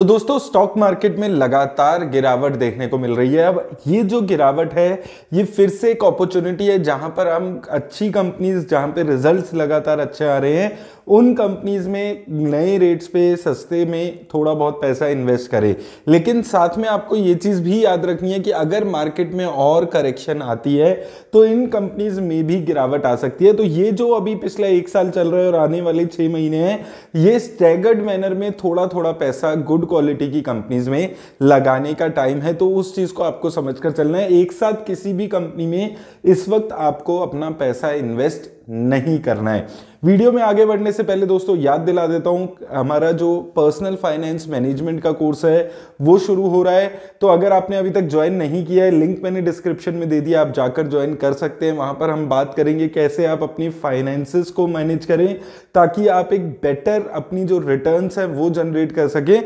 तो दोस्तों stock market में लगातार गिरावट देखने को मिल रही है अब ये जो गिरावट है ये फिर से एक अपॉर्चुनिटी है जहां पर हम अच्छी कंपनीज जहां पे रिजल्ट्स लगातार अच्छे आ रहे हैं उन कंपनीज में नए रेट्स पे सस्ते में थोड़ा बहुत पैसा इन्वेस्ट करें लेकिन साथ में आपको ये चीज़ भी याद रखनी है कि अगर मार्केट में और करेक्शन आती है तो इन कंपनीज में भी गिरावट आ सकती है तो ये जो अभी पिछले एक साल चल रहा है और आने वाले छः महीने हैं ये स्टैगर्ड मैनर में थोड़ा थोड़ा पैसा गुड क्वालिटी की कंपनीज में लगाने का टाइम है तो उस चीज़ को आपको समझ कर चलना है एक साथ किसी भी कंपनी में इस वक्त आपको अपना पैसा इन्वेस्ट नहीं करना है वीडियो में आगे बढ़ने से पहले दोस्तों याद दिला देता हूं हमारा जो पर्सनल फाइनेंस मैनेजमेंट का कोर्स है वो शुरू हो रहा है तो अगर आपने अभी तक ज्वाइन नहीं किया है लिंक मैंने डिस्क्रिप्शन में दे दिया आप जाकर ज्वाइन कर सकते हैं वहां पर हम बात करेंगे कैसे आप अपनी फाइनेंसिस को मैनेज करें ताकि आप एक बेटर अपनी जो रिटर्न है वो जनरेट कर सकें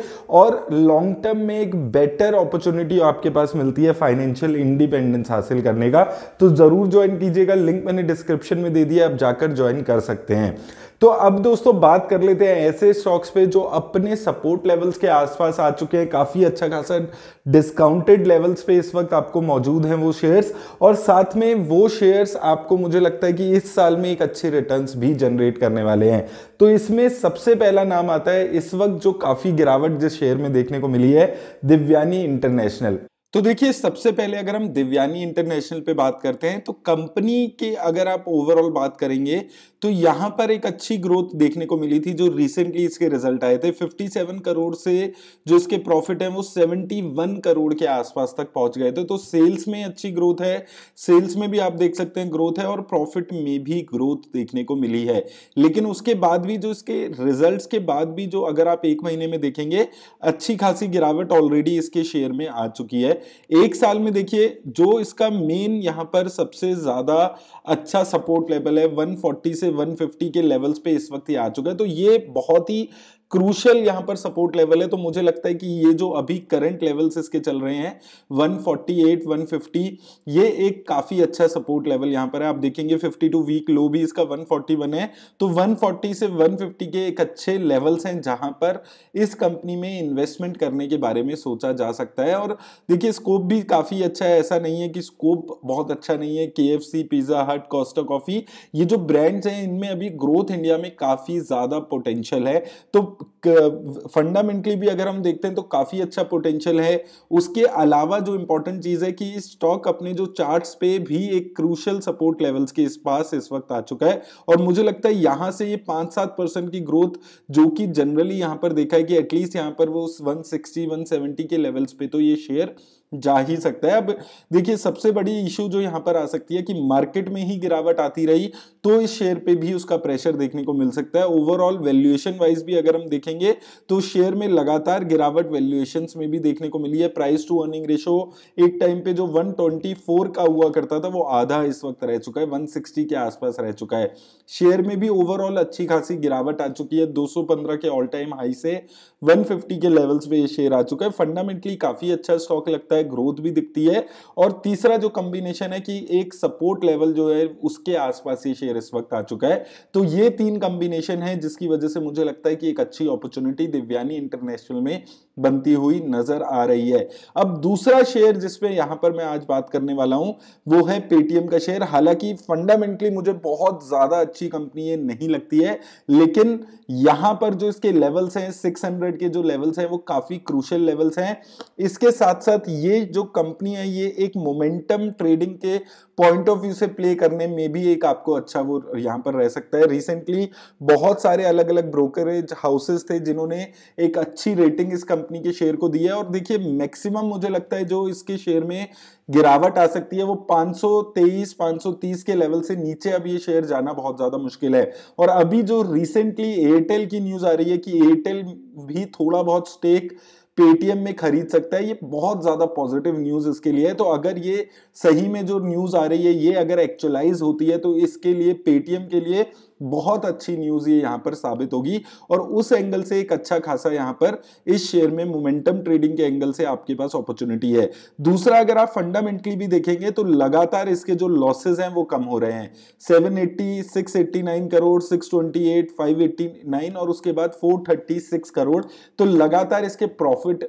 और लॉन्ग टर्म में एक बेटर अपॉर्चुनिटी आपके पास मिलती है फाइनेंशियल इंडिपेंडेंस हासिल करने का तो जरूर ज्वाइन कीजिएगा लिंक मैंने डिस्क्रिप्शन में दे दिया आप जाकर ज्वाइन कर सकते हैं तो अब दोस्तों बात कर लेते हैं ऐसे स्टॉक्स पे जो अपने सपोर्ट लेवल्स के आसपास आ चुके हैं काफ़ी अच्छा खासा डिस्काउंटेड लेवल्स पे इस वक्त आपको मौजूद हैं वो शेयर्स और साथ में वो शेयर्स आपको मुझे लगता है कि इस साल में एक अच्छे रिटर्न्स भी जनरेट करने वाले हैं तो इसमें सबसे पहला नाम आता है इस वक्त जो काफ़ी गिरावट जिस शेयर में देखने को मिली है दिव्यानी इंटरनेशनल तो देखिए सबसे पहले अगर हम दिव्यानी इंटरनेशनल पे बात करते हैं तो कंपनी के अगर आप ओवरऑल बात करेंगे तो यहां पर एक अच्छी ग्रोथ देखने को मिली थी जो रिसेंटली इसके रिजल्ट आए थे 57 करोड़ से जो इसके प्रॉफिट है वो 71 करोड़ के आसपास तक पहुंच गए थे तो सेल्स में अच्छी ग्रोथ है सेल्स में भी आप देख सकते हैं ग्रोथ है और प्रॉफिट में भी ग्रोथ देखने को मिली है लेकिन उसके बाद भी जो इसके रिजल्ट के बाद भी जो अगर आप एक महीने में देखेंगे अच्छी खासी गिरावट ऑलरेडी इसके शेयर में आ चुकी है एक साल में देखिए जो इसका मेन यहां पर सबसे ज्यादा अच्छा सपोर्ट लेवल है वन से 150 के लेवल्स पे इस वक्त ही आ चुका है तो ये बहुत ही क्रूशल यहाँ पर सपोर्ट लेवल है तो मुझे लगता है कि ये जो अभी करंट लेवल्स इसके चल रहे हैं 148, 150 ये एक काफ़ी अच्छा सपोर्ट लेवल यहाँ पर है आप देखेंगे 52 वीक लो भी इसका 141 है तो 140 से 150 के एक अच्छे लेवल्स हैं जहाँ पर इस कंपनी में इन्वेस्टमेंट करने के बारे में सोचा जा सकता है और देखिए स्कोप भी काफ़ी अच्छा है ऐसा नहीं है कि स्कोप बहुत अच्छा नहीं है K F C Pizza Hut Costa Coffee ये जो ब्रांड्स हैं इनमें अभी ग्रोथ इंडिया में काफ़ी ज़्यादा पोटेंशियल है तो फंडामेंटली भी अगर हम देखते हैं तो काफ़ी अच्छा पोटेंशियल है उसके अलावा जो इंपॉर्टेंट चीज़ है कि स्टॉक अपने जो चार्ट्स पे भी एक क्रूशल सपोर्ट लेवल्स के इस पास इस वक्त आ चुका है और मुझे लगता है यहां से ये पांच सात परसेंट की ग्रोथ जो कि जनरली यहां पर देखा है कि एटलीस्ट यहां पर वो वन सिक्सटी के लेवल्स पे तो ये शेयर जा ही सकता है अब देखिए सबसे बड़ी इशू जो यहां पर आ सकती है कि मार्केट में ही गिरावट आती रही तो इस शेयर पे भी उसका प्रेशर देखने को मिल सकता है ओवरऑल वैल्यूएशन वाइज भी अगर हम देखेंगे तो शेयर में लगातार गिरावट वैल्यूएशन में भी देखने को मिली है प्राइस टू अर्निंग रेशो एक टाइम पे जो वन का हुआ करता था वो आधा इस वक्त रह चुका है वन के आसपास रह चुका है शेयर में भी ओवरऑल अच्छी खासी गिरावट आ चुकी है दो के ऑल टाइम हाई से वन के लेवल्स पे ये शेयर आ चुका है फंडामेंटली काफी अच्छा स्टॉक लगता है है ग्रोथ भी दिखती है और तीसरा जो कॉम्बिनेशन है कि एक सपोर्ट लेवल जो है उसके आसपास ये शेयर इस वक्त आ चुका है तो ये तीन कॉम्बिनेशन है जिसकी वजह से मुझे लगता है कि एक अच्छी अपॉर्चुनिटी दिव्यानी इंटरनेशनल में बनती हुई नजर आ रही है अब दूसरा शेयर जिसपे यहां पर मैं आज बात करने वाला हूं वो है पेटीएम का शेयर हालांकि फंडामेंटली मुझे बहुत ज्यादा अच्छी कंपनी ये नहीं लगती है लेकिन यहां पर जो इसके लेवल्स हैं 600 के जो लेवल्स हैं वो काफी क्रूशल लेवल्स हैं इसके साथ साथ ये जो कंपनी है ये एक मोमेंटम ट्रेडिंग के पॉइंट ऑफ व्यू से प्ले करने में भी एक आपको अच्छा वो यहां पर रह सकता है रिसेंटली बहुत सारे अलग अलग ब्रोकरेज हाउसेस थे जिन्होंने एक अच्छी रेटिंग इस कंपनी कंपनी के शेयर को दिया है और देखिए मैक्सिमम मुझे लगता है जो इसके शेयर में गिरावट आ सकती है वो 523 530 के लेवल से नीचे अब ये शेयर जाना बहुत ज़्यादा मुश्किल है और अभी जो रिसेंटली एयरटेल की न्यूज़ आ रही है कि एयरटेल भी थोड़ा बहुत स्टेक पेटीएम में खरीद सकता है ये बहुत ज़्यादा पॉजिटिव न्यूज़ इसके लिए है तो अगर ये सही में जो न्यूज़ आ रही है ये अगर एक्चुअलाइज होती है तो इसके लिए पेटीएम के लिए बहुत अच्छी न्यूज ये यहां पर साबित होगी और उस एंगल से एक अच्छा खासा यहां पर इस शेयर में मोमेंटम ट्रेडिंग के एंगल से आपके पास अपॉर्चुनिटी है दूसरा अगर आप फंडामेंटली भी देखेंगे तो लगातार इसके जो लॉसेज हैं वो कम हो रहे हैं eighty nine crore eighty nine और उसके बाद सिक्स करोड़ तो लगातार इसके प्रॉफिट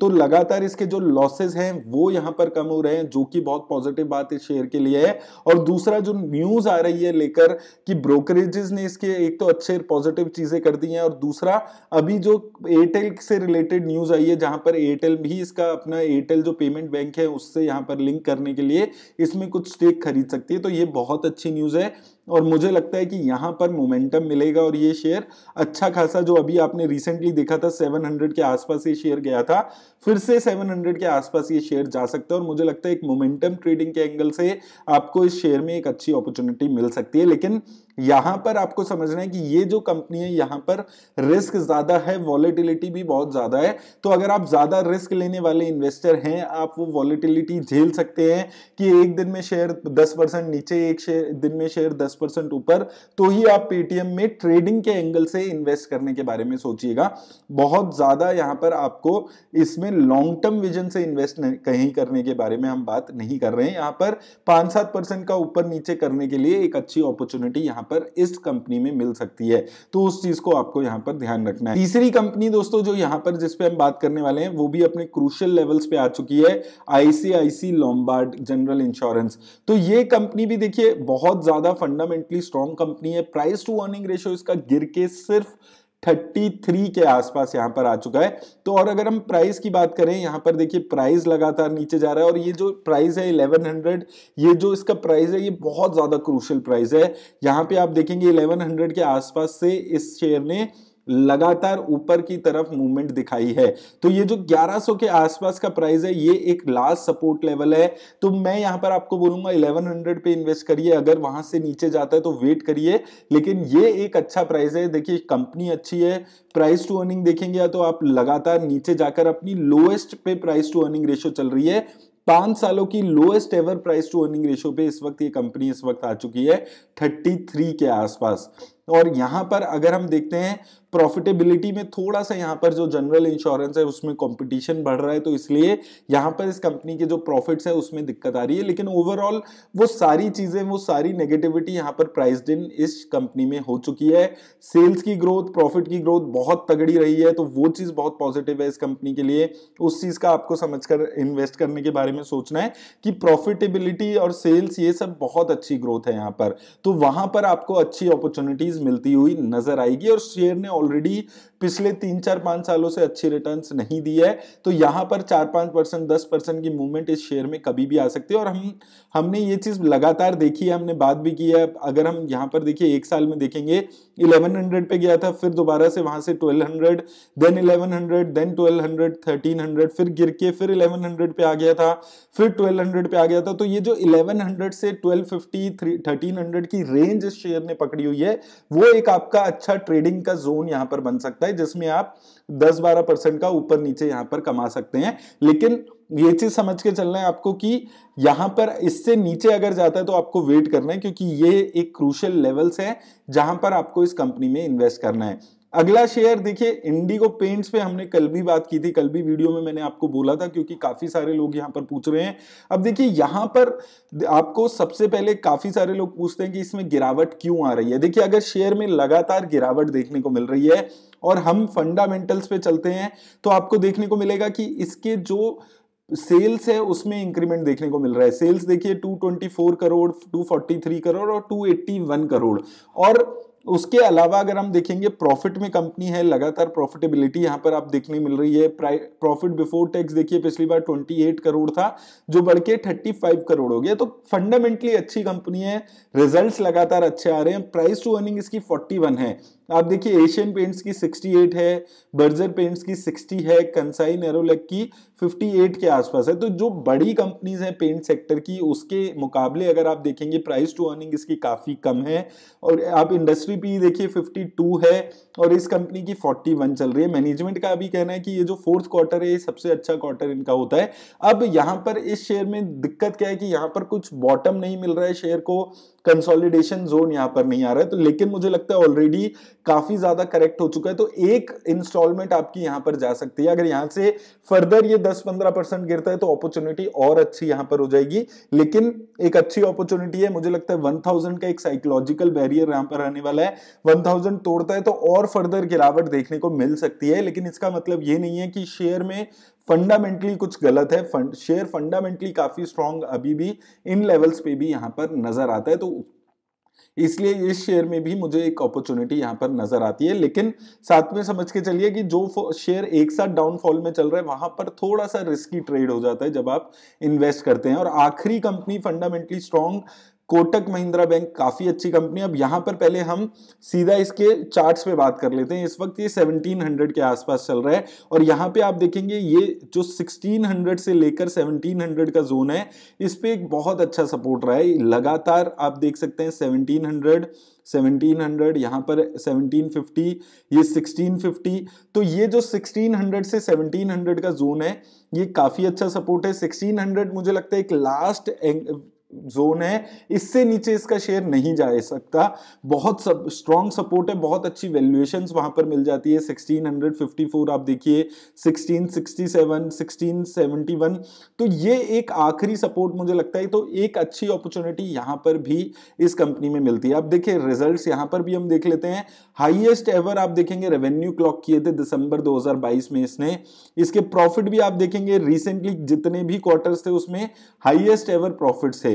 तो लगातार इसके जो लॉसेस हैं वो यहां पर कम हो रहे हैं जो कि बहुत पॉजिटिव बात इस शेयर के लिए है और दूसरा जो न्यूज आ रही है लेकर कि ब्रोकरेजेस ने इसके एक तो अच्छे पॉजिटिव चीजें कर दी हैं और दूसरा अभी जो एयरटेल से रिलेटेड न्यूज आई है जहां पर एयरटेल भी इसका अपना एयरटेल जो पेमेंट बैंक है उससे यहां पर लिंक करने के लिए इसमें कुछ स्टेक खरीद सकती है तो ये बहुत अच्छी न्यूज है और मुझे लगता है कि यहाँ पर मोमेंटम मिलेगा और ये शेयर अच्छा खासा जो अभी आपने रिसेंटली देखा था 700 के आसपास ये शेयर गया था फिर से 700 के आसपास ये शेयर जा सकता है और मुझे लगता है एक मोमेंटम ट्रेडिंग के एंगल से आपको इस शेयर में एक अच्छी अपॉर्चुनिटी मिल सकती है लेकिन यहाँ पर आपको समझना है कि ये जो कंपनी है यहाँ पर रिस्क ज़्यादा है वॉलीटिलिटी भी बहुत ज़्यादा है तो अगर आप ज़्यादा रिस्क लेने वाले इन्वेस्टर हैं आप वो वॉलिटिलिटी झेल सकते हैं कि एक दिन में शेयर दस परसेंट नीचे एक शेयर दिन में शेयर दस दस परसेंट ऊपर तो ही आप पेटीएम में ट्रेडिंग के एंगल से इन्वेस्ट करने के बारे में सोचिएगा बहुत ज्यादा यहां पर आपको इसमें लॉन्ग टर्म विजन से इन्वेस्ट कहीं करने के बारे में हम बात नहीं कर रहे हैं यहां पर पांच सात परसेंट का ऊपर नीचे करने के लिए एक अच्छी अपॉर्चुनिटी यहां पर इस कंपनी में मिल सकती है तो उस चीज को आपको यहां पर ध्यान रखना है तीसरी कंपनी दोस्तों जो यहां पर जिसपे हम बात करने वाले हैं वो भी अपने क्रूशल लेवल्स पे आ चुकी है आईसीआईसी लॉम्बार्ड जनरल इंश्योरेंस तो ये कंपनी भी देखिए बहुत ज्यादा फंडा फंडामेंटली स्ट्रॉन्ग कंपनी है प्राइस टू अर्निंग रेशियो इसका गिर के सिर्फ 33 के आसपास यहां पर आ चुका है तो और अगर हम प्राइस की बात करें यहां पर देखिए प्राइस लगातार नीचे जा रहा है और ये जो प्राइस है 1100 ये जो इसका प्राइस है ये बहुत ज़्यादा क्रूशल प्राइस है यहां पे आप देखेंगे 1100 के आसपास से इस शेयर ने लगातार ऊपर की तरफ मूवमेंट दिखाई है तो ये जो 1100 के आसपास का प्राइस है ये एक लास्ट सपोर्ट लेवल है तो मैं यहां पर आपको बोलूंगा 1100 पे इन्वेस्ट करिए अगर वहां से नीचे जाता है तो वेट करिए लेकिन ये एक अच्छा प्राइस है देखिए कंपनी अच्छी है प्राइस टू अर्निंग देखेंगे या तो आप लगातार नीचे जाकर अपनी लोएस्ट पे प्राइस टू अर्निंग रेशियो चल रही है पांच सालों की lowest ever price to earning ratio पे इस वक्त ये कंपनी इस वक्त आ चुकी है 33 के आसपास और यहाँ पर अगर हम देखते हैं प्रॉफिटेबिलिटी में थोड़ा सा यहाँ पर जो जनरल इंश्योरेंस है उसमें कंपटीशन बढ़ रहा है तो इसलिए यहाँ पर इस कंपनी के जो प्रॉफिट्स हैं उसमें दिक्कत आ रही है लेकिन ओवरऑल वो सारी चीज़ें वो सारी नेगेटिविटी यहाँ पर प्राइस इन इस कंपनी में हो चुकी है सेल्स की ग्रोथ प्रॉफिट की ग्रोथ बहुत तगड़ी रही है तो वो चीज़ बहुत पॉजिटिव है इस कंपनी के लिए उस चीज़ का आपको समझ कर इन्वेस्ट करने के बारे में सोचना है कि प्रॉफिटेबिलिटी और सेल्स ये सब बहुत अच्छी ग्रोथ है यहाँ पर तो वहां पर आपको अच्छी अपॉर्चुनिटीज मिलती हुई नजर आएगी और शेयर ने ऑलरेडी पिछले तीन चार पांच सालों से अच्छी रिटर्न नहीं दी है तो यहां पर चार पांच परसेंट दस परसेंट की मूवमेंट इस शेयर में कभी भी आ सकती है और हम हमने ये चीज लगातार देखी है हमने बात भी की है अगर हम यहाँ पर देखिए एक साल में देखेंगे 1100 पे गया था फिर दोबारा से वहां से 1200 देन 1100 देन 1200 1300 फिर गिर के फिर 1100 पे आ गया था फिर 1200 पे आ गया था तो ये जो 1100 से 1250 1300 की रेंज इस शेयर ने पकड़ी हुई है वो एक आपका अच्छा ट्रेडिंग का जोन यहां पर बन सकता है जिसमें आप 10-12 परसेंट का ऊपर नीचे यहां पर कमा सकते हैं लेकिन ये चीज समझ के चलना है आपको कि यहाँ पर इससे नीचे अगर जाता है तो आपको वेट करना है क्योंकि ये एक क्रूशल लेवल्स है जहां पर आपको इस कंपनी में इन्वेस्ट करना है अगला शेयर देखिए इंडिगो पेंट्स पे हमने कल भी बात की थी कल भी वीडियो में मैंने आपको बोला था क्योंकि काफी सारे लोग यहाँ पर पूछ रहे हैं अब देखिए यहां पर आपको सबसे पहले काफी सारे लोग पूछते हैं कि इसमें गिरावट क्यों आ रही है देखिए अगर शेयर में लगातार गिरावट देखने को मिल रही है और हम फंडामेंटल्स पे चलते हैं तो आपको देखने को मिलेगा कि इसके जो सेल्स है उसमें इंक्रीमेंट देखने को मिल रहा है सेल्स देखिए 224 करोड़ 243 करोड़ और 281 करोड़ और उसके अलावा अगर हम देखेंगे प्रॉफिट में कंपनी है लगातार प्रॉफिटेबिलिटी यहाँ पर आप देखने मिल रही है प्रॉफिट बिफोर टैक्स देखिए पिछली बार 28 करोड़ था जो बढ़ के थर्टी करोड़ हो गया तो फंडामेंटली अच्छी कंपनी है रिजल्ट्स लगातार अच्छे आ रहे हैं प्राइस टू अर्निंग इसकी 41 है आप देखिए एशियन पेंट्स की 68 है बर्जर पेंट्स की 60 है कंसाई नेरोलेक की 58 के आसपास है तो जो बड़ी कंपनीज हैं पेंट सेक्टर की उसके मुकाबले अगर आप देखेंगे प्राइस टू अर्निंग इसकी काफ़ी कम है और आप इंडस्ट्री पी देखिए 52 है और इस कंपनी की 41 चल रही है मैनेजमेंट का अभी कहना है कि ये जो फोर्थ क्वार्टर है ये सबसे अच्छा क्वार्टर इनका होता है अब यहाँ पर इस शेयर में दिक्कत क्या है कि यहाँ पर कुछ बॉटम नहीं मिल रहा है शेयर को कंसोलिडेशन जोन यहाँ पर नहीं आ रहा है तो लेकिन मुझे लगता है ऑलरेडी काफी ज्यादा करेक्ट हो चुका है तो एक इंस्टॉलमेंट आपकी यहां पर जा सकती है अगर यहां से फर्दर ये 10-15 परसेंट गिरता है तो अपॉर्चुनिटी और अच्छी यहां पर हो जाएगी लेकिन एक अच्छी अपॉर्चुनिटी है मुझे लगता है 1000 का एक साइकोलॉजिकल बैरियर यहां पर रहने वाला है 1000 तोड़ता है तो और फर्दर गिरावट देखने को मिल सकती है लेकिन इसका मतलब ये नहीं है कि शेयर में फंडामेंटली कुछ गलत है फंड शेयर फंडामेंटली काफी स्ट्रांग अभी भी इन लेवल्स पे भी यहां पर नजर आता है तो इसलिए इस शेयर में भी मुझे एक अपॉर्चुनिटी यहाँ पर नजर आती है लेकिन साथ में समझ के चलिए कि जो शेयर एक साथ डाउनफॉल में चल रहा है वहां पर थोड़ा सा रिस्की ट्रेड हो जाता है जब आप इन्वेस्ट करते हैं और आखिरी company fundamentally strong Kotak Mahindra bank काफ़ी अच्छी कंपनी अब यहाँ पर पहले हम सीधा इसके चार्ट्स पे बात कर लेते हैं इस वक्त ये 1700 के आसपास चल रहा है और यहाँ पे आप देखेंगे ये जो 1600 से लेकर 1700 का जोन है इस पर एक बहुत अच्छा सपोर्ट रहा है लगातार आप देख सकते हैं 1700 हंड्रेड यहाँ पर 1750 ये 1650 तो ये जो 1600 से 1700 का जोन है ये काफ़ी अच्छा सपोर्ट है 1600 मुझे लगता है एक लास्ट जोन है इससे नीचे इसका शेयर नहीं जा सकता बहुत सब स्ट्रॉन्ग सपोर्ट है बहुत अच्छी वैल्यूएशंस वहां पर मिल जाती है 1654 आप देखिए 1667 1671 तो ये एक आखिरी सपोर्ट मुझे लगता है तो एक अच्छी अपॉर्चुनिटी यहां पर भी इस कंपनी में मिलती है आप देखिए रिजल्ट्स यहां पर भी हम देख लेते हैं हाईएस्ट एवर आप देखेंगे रेवेन्यू क्लॉक किए थे दिसंबर 2022 में इसने इसके प्रॉफिट भी आप देखेंगे रिसेंटली जितने भी क्वार्टर्स थे उसमें हाईएस्ट एवर प्रॉफिट्स है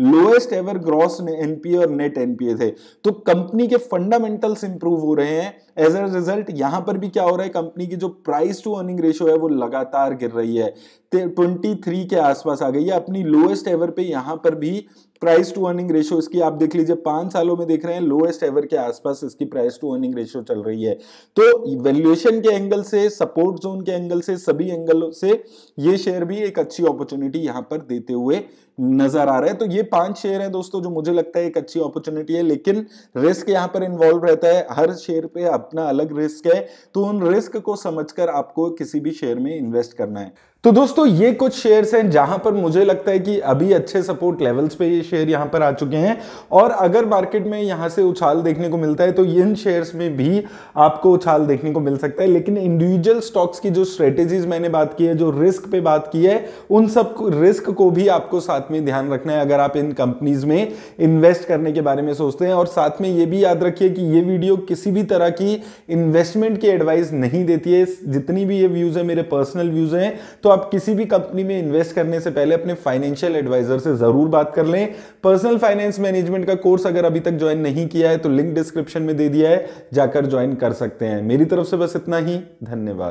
लोएस्ट एवर ग्रॉस एनपीए और नेट एनपीए थे तो कंपनी के फंडामेंटल्स इंप्रूव हो रहे हैं एज अ रिजल्ट यहां पर भी क्या हो रहा है कंपनी की जो प्राइस टू अर्निंग रेशियो है वो लगातार गिर रही है 23 के आसपास आ गई है अपनी लोएस्ट एवर पे यहाँ पर भी प्राइस टू अर्निंग रेशियो इसकी आप देख लीजिए पांच सालों में देख रहे हैं लोएस्ट एवर के आसपास इसकी प्राइस टू अर्निंग रेशियो चल रही है तो वैल्यूएशन के एंगल से सपोर्ट जोन के एंगल से सभी एंगल से ये शेयर भी एक अच्छी अपॉर्चुनिटी यहाँ पर देते हुए नजर आ रहा है तो ये पांच शेयर हैं दोस्तों जो मुझे लगता है एक अच्छी अपॉर्चुनिटी है लेकिन रिस्क यहाँ पर इन्वॉल्व रहता है हर शेयर पे अपना अलग रिस्क है तो उन रिस्क को समझकर आपको किसी भी शेयर में इन्वेस्ट करना है तो दोस्तों ये कुछ शेयर्स हैं जहां पर मुझे लगता है कि अभी अच्छे सपोर्ट लेवल्स पे ये शेयर यहां पर आ चुके हैं और अगर मार्केट में यहां से उछाल देखने को मिलता है तो इन शेयर्स में भी आपको उछाल देखने को मिल सकता है लेकिन इंडिविजुअल स्टॉक्स की जो स्ट्रेटेजीज मैंने बात की है जो रिस्क पे बात की है उन सब रिस्क को भी आपको साथ में ध्यान रखना है अगर आप इन कंपनीज में इन्वेस्ट करने के बारे में सोचते हैं और साथ में ये भी याद रखिए कि ये वीडियो किसी भी तरह की इन्वेस्टमेंट की एडवाइस नहीं देती है जितनी भी ये व्यूज है मेरे पर्सनल व्यूज हैं तो तो आप किसी भी कंपनी में इन्वेस्ट करने से पहले अपने फाइनेंशियल एडवाइजर से जरूर बात कर लें पर्सनल फाइनेंस मैनेजमेंट का कोर्स अगर अभी तक ज्वाइन नहीं किया है तो लिंक डिस्क्रिप्शन में दे दिया है जाकर ज्वाइन कर सकते हैं मेरी तरफ से बस इतना ही धन्यवाद